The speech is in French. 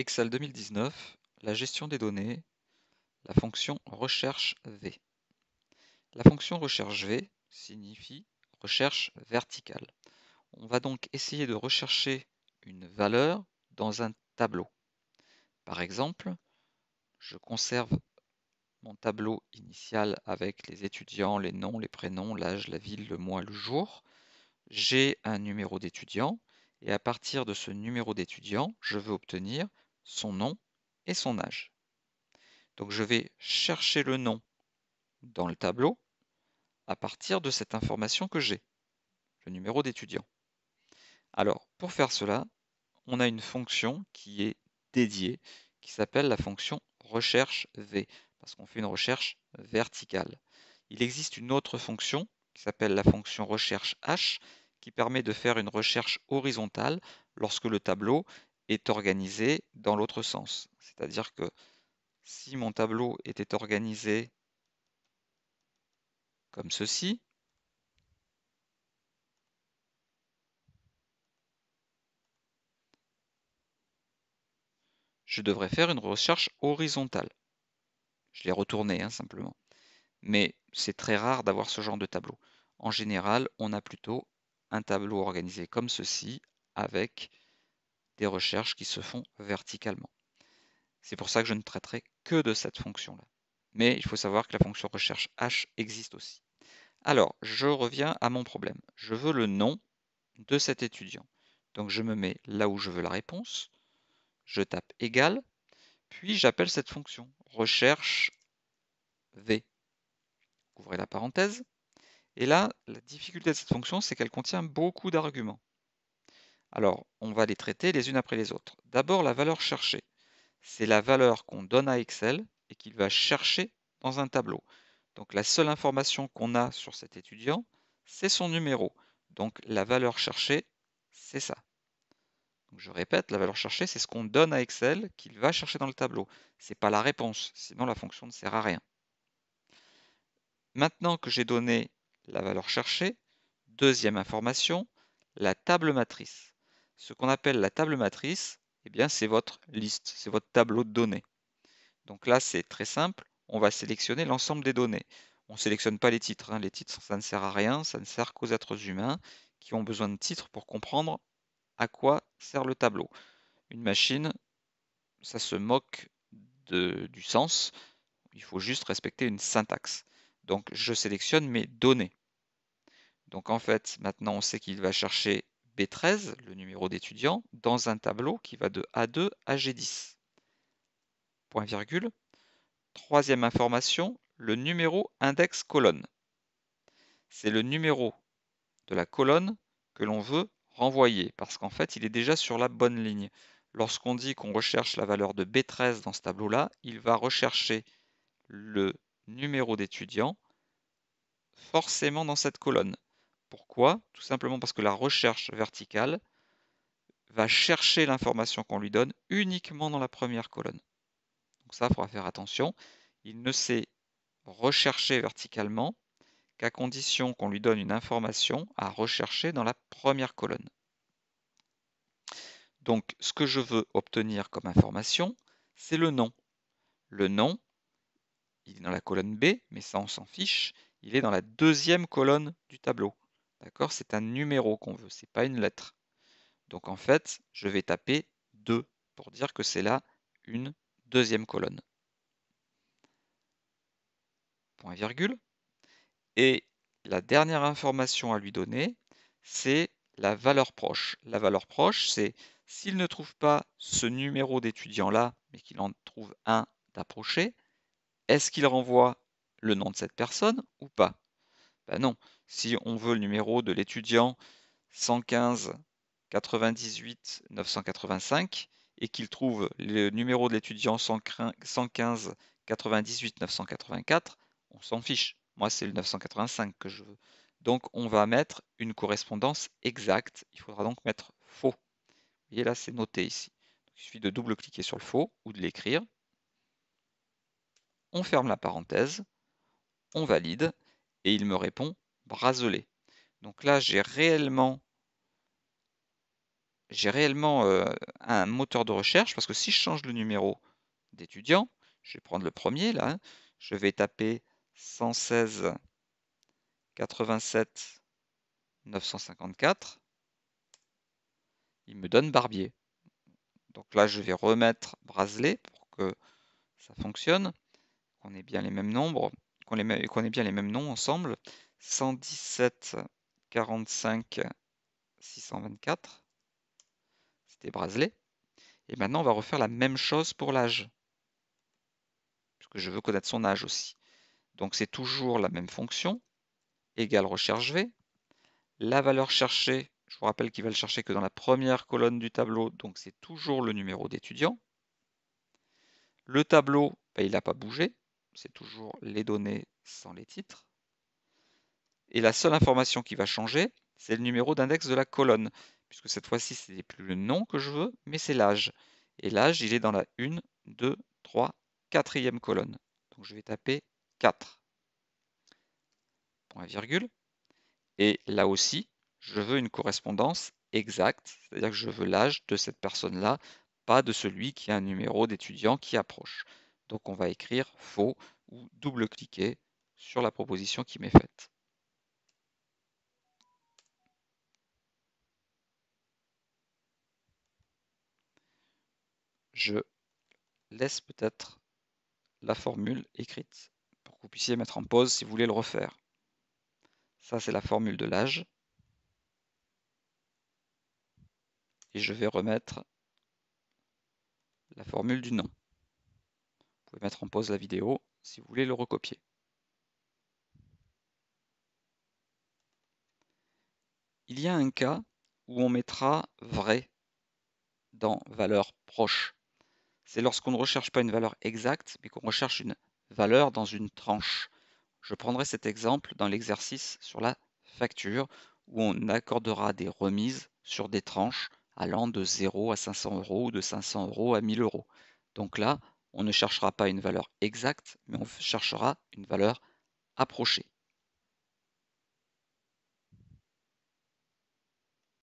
Excel 2019, la gestion des données, la fonction recherche V. La fonction recherche V signifie recherche verticale. On va donc essayer de rechercher une valeur dans un tableau. Par exemple, je conserve mon tableau initial avec les étudiants, les noms, les prénoms, l'âge, la ville, le mois, le jour. J'ai un numéro d'étudiant et à partir de ce numéro d'étudiant, je veux obtenir son nom et son âge. Donc je vais chercher le nom dans le tableau à partir de cette information que j'ai, le numéro d'étudiant. Alors, pour faire cela, on a une fonction qui est dédiée, qui s'appelle la fonction recherche V, parce qu'on fait une recherche verticale. Il existe une autre fonction qui s'appelle la fonction recherche H, qui permet de faire une recherche horizontale lorsque le tableau est organisé dans l'autre sens. C'est-à-dire que si mon tableau était organisé comme ceci, je devrais faire une recherche horizontale. Je l'ai retourné hein, simplement. Mais c'est très rare d'avoir ce genre de tableau. En général, on a plutôt un tableau organisé comme ceci avec des recherches qui se font verticalement. C'est pour ça que je ne traiterai que de cette fonction-là. Mais il faut savoir que la fonction recherche h existe aussi. Alors, je reviens à mon problème. Je veux le nom de cet étudiant. Donc je me mets là où je veux la réponse, je tape égal, puis j'appelle cette fonction recherche v. Ouvrez la parenthèse. Et là, la difficulté de cette fonction, c'est qu'elle contient beaucoup d'arguments. Alors, on va les traiter les unes après les autres. D'abord, la valeur cherchée. C'est la valeur qu'on donne à Excel et qu'il va chercher dans un tableau. Donc, la seule information qu'on a sur cet étudiant, c'est son numéro. Donc, la valeur cherchée, c'est ça. je répète, la valeur cherchée, c'est ce qu'on donne à Excel qu'il va chercher dans le tableau. Ce n'est pas la réponse, sinon la fonction ne sert à rien. Maintenant que j'ai donné la valeur cherchée, deuxième information, la table matrice. Ce qu'on appelle la table matrice, eh bien, c'est votre liste, c'est votre tableau de données. Donc là, c'est très simple. On va sélectionner l'ensemble des données. On ne sélectionne pas les titres. Hein. Les titres, ça ne sert à rien. Ça ne sert qu'aux êtres humains qui ont besoin de titres pour comprendre à quoi sert le tableau. Une machine, ça se moque de, du sens. Il faut juste respecter une syntaxe. Donc je sélectionne mes données. Donc en fait, maintenant on sait qu'il va chercher B13, le numéro d'étudiant, dans un tableau qui va de A2 à G10. Point virgule. Troisième information, le numéro index colonne. C'est le numéro de la colonne que l'on veut renvoyer, parce qu'en fait, il est déjà sur la bonne ligne. Lorsqu'on dit qu'on recherche la valeur de B13 dans ce tableau-là, il va rechercher le numéro d'étudiant forcément dans cette colonne. Pourquoi Tout simplement parce que la recherche verticale va chercher l'information qu'on lui donne uniquement dans la première colonne. Donc ça, il faudra faire attention. Il ne sait rechercher verticalement qu'à condition qu'on lui donne une information à rechercher dans la première colonne. Donc ce que je veux obtenir comme information, c'est le nom. Le nom, il est dans la colonne B, mais ça on s'en fiche, il est dans la deuxième colonne du tableau. D'accord C'est un numéro qu'on veut, ce n'est pas une lettre. Donc en fait, je vais taper 2 pour dire que c'est là une deuxième colonne. Point virgule. Et la dernière information à lui donner, c'est la valeur proche. La valeur proche, c'est s'il ne trouve pas ce numéro d'étudiant-là, mais qu'il en trouve un d'approché, est-ce qu'il renvoie le nom de cette personne ou pas Ben non, si on veut le numéro de l'étudiant 115 98 985 et qu'il trouve le numéro de l'étudiant 115 98 984, on s'en fiche. Moi, c'est le 985 que je veux. Donc, on va mettre une correspondance exacte. Il faudra donc mettre faux. Vous voyez là, c'est noté ici. il suffit de double-cliquer sur le faux ou de l'écrire. On ferme la parenthèse. On valide. Et il me répond bracelet. Donc là, j'ai réellement, j'ai réellement euh, un moteur de recherche parce que si je change le numéro d'étudiant, je vais prendre le premier là, hein, je vais taper 116 87 954. Il me donne Barbier. Donc là, je vais remettre bracelet pour que ça fonctionne, qu'on ait bien les mêmes nombres, qu'on ait bien les mêmes noms ensemble. 117 45 624. C'était bracelet. Et maintenant, on va refaire la même chose pour l'âge. parce que je veux connaître son âge aussi. Donc c'est toujours la même fonction. Égale recherche V. La valeur cherchée, je vous rappelle qu'il va le chercher que dans la première colonne du tableau. Donc c'est toujours le numéro d'étudiant. Le tableau, ben, il n'a pas bougé. C'est toujours les données sans les titres. Et la seule information qui va changer, c'est le numéro d'index de la colonne, puisque cette fois-ci, ce n'est plus le nom que je veux, mais c'est l'âge. Et l'âge, il est dans la 1, 2, 3, 4e colonne. Donc je vais taper 4. Point virgule. Et là aussi, je veux une correspondance exacte, c'est-à-dire que je veux l'âge de cette personne-là, pas de celui qui a un numéro d'étudiant qui approche. Donc on va écrire faux ou double-cliquer sur la proposition qui m'est faite. je laisse peut-être la formule écrite pour que vous puissiez mettre en pause si vous voulez le refaire. Ça, c'est la formule de l'âge. Et je vais remettre la formule du nom. Vous pouvez mettre en pause la vidéo si vous voulez le recopier. Il y a un cas où on mettra vrai dans valeur proche. C'est lorsqu'on ne recherche pas une valeur exacte, mais qu'on recherche une valeur dans une tranche. Je prendrai cet exemple dans l'exercice sur la facture, où on accordera des remises sur des tranches allant de 0 à 500 euros ou de 500 euros à 1000 euros. Donc là, on ne cherchera pas une valeur exacte, mais on cherchera une valeur approchée.